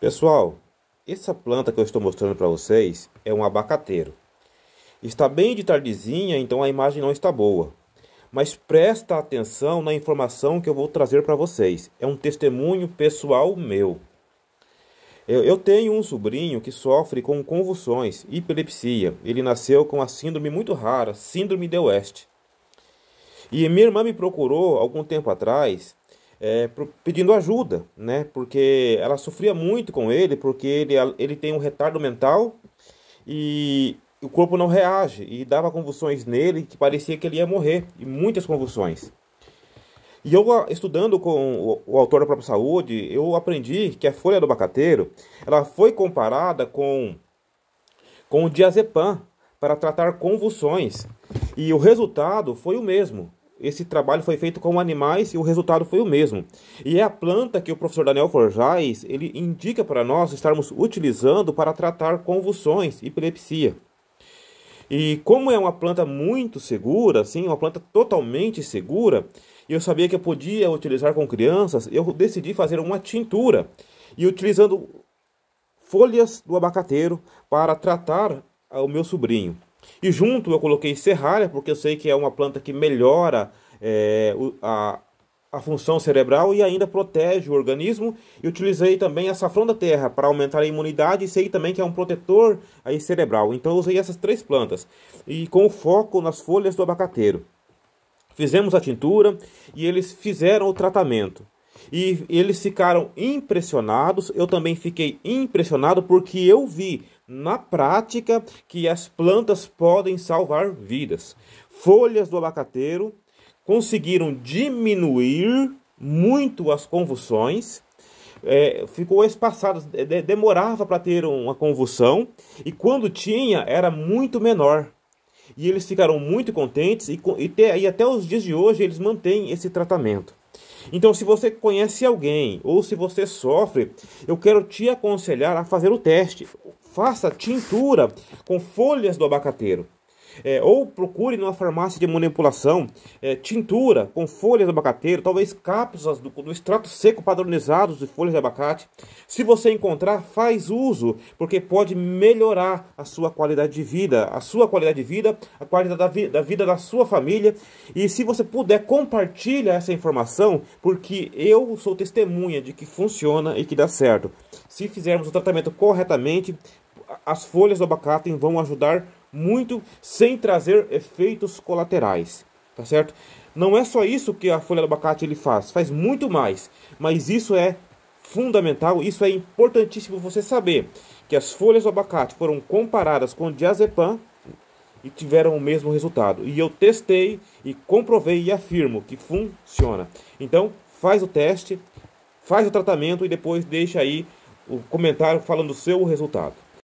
Pessoal, essa planta que eu estou mostrando para vocês é um abacateiro. Está bem de tardezinha, então a imagem não está boa. Mas presta atenção na informação que eu vou trazer para vocês. É um testemunho pessoal meu. Eu, eu tenho um sobrinho que sofre com convulsões, epilepsia. Ele nasceu com a síndrome muito rara, síndrome de West. E minha irmã me procurou algum tempo atrás é, pedindo ajuda, né? Porque ela sofria muito com ele, porque ele, ele tem um retardo mental e o corpo não reage e dava convulsões nele que parecia que ele ia morrer e muitas convulsões. E eu estudando com o autor da própria saúde, eu aprendi que a folha do abacateiro, ela foi comparada com com o diazepam para tratar convulsões e o resultado foi o mesmo esse trabalho foi feito com animais e o resultado foi o mesmo. E é a planta que o professor Daniel Forjais ele indica para nós estarmos utilizando para tratar convulsões, epilepsia. E como é uma planta muito segura, sim, uma planta totalmente segura, e eu sabia que eu podia utilizar com crianças, eu decidi fazer uma tintura e utilizando folhas do abacateiro para tratar o meu sobrinho. E junto eu coloquei serrária, porque eu sei que é uma planta que melhora é, a, a função cerebral e ainda protege o organismo. E utilizei também açafrão da terra para aumentar a imunidade e sei também que é um protetor aí cerebral. Então eu usei essas três plantas e com foco nas folhas do abacateiro. Fizemos a tintura e eles fizeram o tratamento. E eles ficaram impressionados, eu também fiquei impressionado porque eu vi na prática que as plantas podem salvar vidas. Folhas do abacateiro conseguiram diminuir muito as convulsões. É, ficou espaçado, demorava para ter uma convulsão e quando tinha era muito menor. E eles ficaram muito contentes e, e, te, e até os dias de hoje eles mantêm esse tratamento. Então, se você conhece alguém ou se você sofre, eu quero te aconselhar a fazer o teste faça tintura com folhas do abacateiro. É, ou procure numa farmácia de manipulação é, tintura com folhas de abacateiro, talvez cápsulas do, do extrato seco padronizados de folhas de abacate. Se você encontrar, faz uso, porque pode melhorar a sua qualidade de vida, a sua qualidade de vida, a qualidade da, vi, da vida da sua família. E se você puder, compartilha essa informação, porque eu sou testemunha de que funciona e que dá certo. Se fizermos o tratamento corretamente, as folhas do abacate vão ajudar muito sem trazer efeitos colaterais, tá certo? Não é só isso que a folha do abacate ele faz, faz muito mais, mas isso é fundamental, isso é importantíssimo você saber que as folhas do abacate foram comparadas com o diazepam e tiveram o mesmo resultado. E eu testei e comprovei e afirmo que funciona. Então, faz o teste, faz o tratamento e depois deixa aí o comentário falando o seu resultado.